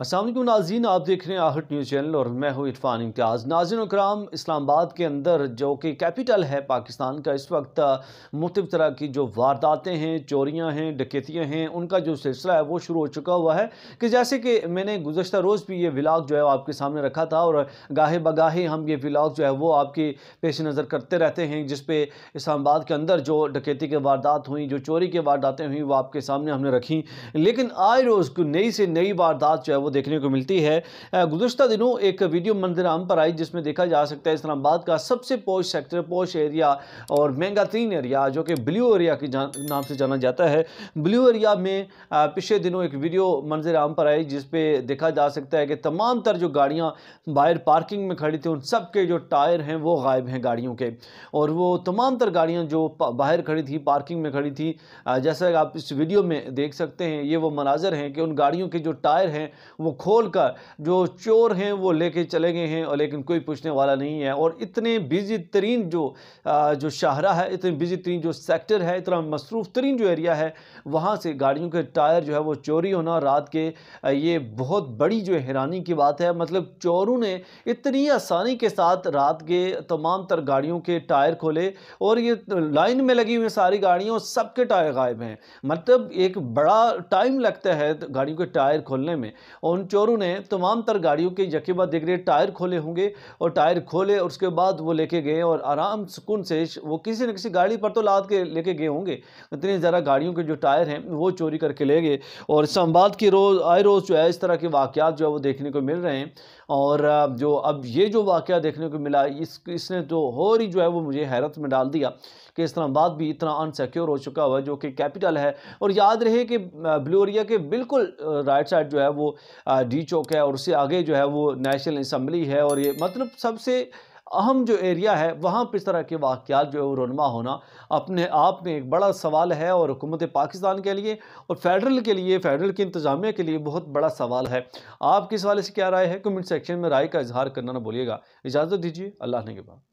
असल नाजीन आप देख रहे हैं आहट न्यूज़ चैनल और मैं हूँ इरफान इम्तियाज़ नाजिन कराम इस्लामाबाद के अंदर जो कि कैपिटल है पाकिस्तान का इस वक्त मुख्तु तरह की जो वारदातें हैं चोरियाँ हैं डकैतियाँ हैं उनका जो सिलसिला है वो शुरू हो चुका हुआ है कि जैसे कि मैंने गुजशत रोज़ भी ये व्लाग जो है आपके सामने रखा था और गाहे बगाहे हम ये व्लाग जो है वो आपके पेश नज़र करते रहते हैं जिसपे इस्लामाबाद के अंदर जो डकैती के वारदात हुई जो चोरी की वारदातें हुई वो आपके सामने हमने रखी लेकिन आए रोज़ नई से नई वारदात जो है वो वो देखने को मिलती है गुजशत दिनों एक वीडियो मंदिराम पर आई जिसमें देखा जा सकता है इस्लामाबाद का सबसे पोश सेक्टर पोश एरिया और महंगा तीन एरिया जो कि ब्लू एरिया के नाम से जाना जाता है ब्लू एरिया में पिछले दिनों एक वीडियो मंजर आम पर आई जिसपे देखा जा सकता है कि तमाम तर जो गाड़ियाँ बाहर पार्किंग में खड़ी थी उन सब के जो टायर हैं वो गायब हैं गाड़ियों के और वो तमाम तर गाड़ियाँ जो बाहर खड़ी थी पार्किंग में खड़ी थी जैसा आप इस वीडियो में देख सकते हैं ये वो मनाजर हैं कि उन गाड़ियों के जो टायर हैं वो खोल कर जो चोर हैं वो लेके चले गए हैं और लेकिन कोई पूछने वाला नहीं है और इतने बिजी तरीन जो जो शाहरा है इतने बिजी तरीन जो सेक्टर है इतना मसरूफ़ तरीन जो एरिया है वहाँ से गाड़ियों के टायर जो है वो चोरी होना रात के ये बहुत बड़ी जो हैरानी की बात है मतलब चोरों ने इतनी आसानी के साथ रात के तमाम तर गाड़ियों के टायर खोले और ये लाइन में लगी हुई सारी गाड़ियों सब के टायर गायब हैं मतलब एक बड़ा टाइम लगता है गाड़ियों के टायर खोलने में उन चोरों ने तमाम तर गाड़ियों के यकीबा देख रहे टायर खोले होंगे और टायर खोले और उसके बाद वो लेके गए और आराम सुकून से वो किसी न किसी गाड़ी पर तो लाद के लेके गए होंगे इतनी ज़्यादा गाड़ियों के जो टायर हैं वो चोरी करके ले गए और इस्लाबाद की रोज़ आए रोज़ जो है इस तरह के वाक़ात जो है वो देखने को मिल रहे हैं और जो अब ये जो वाक़ देखने को मिला इस इसने तो और ही जो है वो मुझे हैरत में डाल दिया कि इस्लामाबाद भी इतना अनसिक्योर हो चुका हुआ जो कि कैपिटल है और याद रहे कि ब्लूरिया के बिल्कुल राइट साइड जो है वो डी चौक है और उससे आगे जो है वो नेशनल इसम्बली है और ये मतलब सबसे अहम जो एरिया है वहाँ पर इस तरह के वाक़ात जो है वो रनमा होना अपने आप में एक बड़ा सवाल है और हुकूमत पाकिस्तान के लिए और फेडरल के लिए फेडरल की इंतजामिया के लिए बहुत बड़ा सवाल है आपके किस वाले से क्या राय है कमेंट सेक्शन में राय का इजहार करना ना भूलिएगा इजाज़त दीजिए अल्लाह ने के बाद